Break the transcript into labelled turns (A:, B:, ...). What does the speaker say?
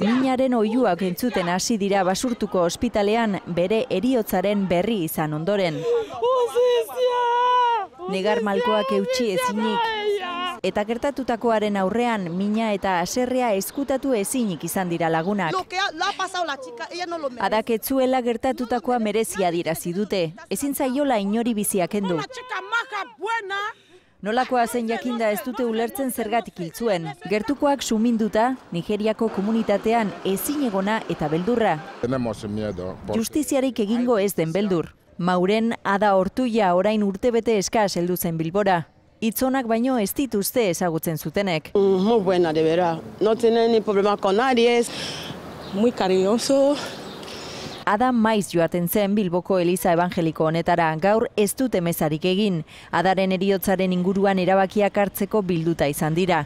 A: minaren oiuak entzuten hasi dira basurtuko ospitalean bere eriotzaren berri izan ondoren.
B: Negar malkoak eutxi ezinik.
A: Eta gertatutakoaren aurrean, mina eta aserrea eskutatu ezinik izan dira lagunak. Adaketzuela gertatutakoa merezia dira zidute. Ezin zaiola inori biziak endu. Nolakoa zen jakinda ez dute ulertzen zergatik hiltzuen. Gertukoak suminduta, Nigeriako komunitatean ezin egona eta beldurra. Miedo, Justiziarik egingo ez den beldur. Mauren ada hortuia orain urtebete eskaz heldu zen Bilbora. Itzonak baino ez dituzte ezagutzen zutenek. Mm, Mu buena de vera.
B: No tiene ni problema con
A: nadie. Muy cariñoso. Ada Maiz joaten zen Bilboko Eliza Evangeliko honetara gaur ez dute mesarik egin. Adaren eriotzaren inguruan erabakiak hartzeko bilduta izan dira.